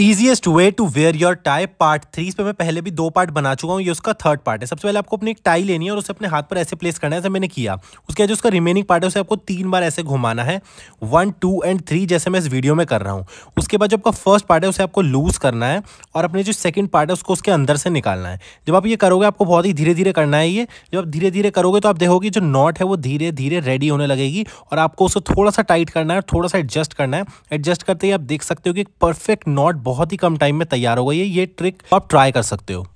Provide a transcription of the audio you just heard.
easiest way to wear your tie part three इस पर मैं पहले भी दो पार्ट बना चुका हूँ ये उसका थर्ड पार्ट है सबसे पहले आपको अपनी एक टाई लेनी है और उसे अपने हाथ पर ऐसे प्लेस करना है जैसे मैंने किया उसके बाद जो उसका रिमेनिंग पार्ट है उसे आपको तीन बार ऐसे घुमाना है वन टू एंड थ्री जैसे मैं इस वीडियो में कर रहा हूँ उसके बाद जो आपका फर्स्ट पार्ट है उसे आपको लूज करना है और अपने जो सेकंड पार्ट है उसको उसके अंदर से निकालना है जब आप ये करोगे आपको बहुत ही धीरे धीरे करना है ये जब आप धीरे धीरे करोगे तो आप देखोगे जो नॉट है वो धीरे धीरे रेडी होने लगेगी और आपको उसको थोड़ा सा टाइट करना है थोड़ा सा एडजस्ट करना है एडजस्ट करते ही आप देख सकते हो कि परफेक्ट नॉट बहुत ही कम टाइम में तैयार हो गई है ये ट्रिक आप ट्राई कर सकते हो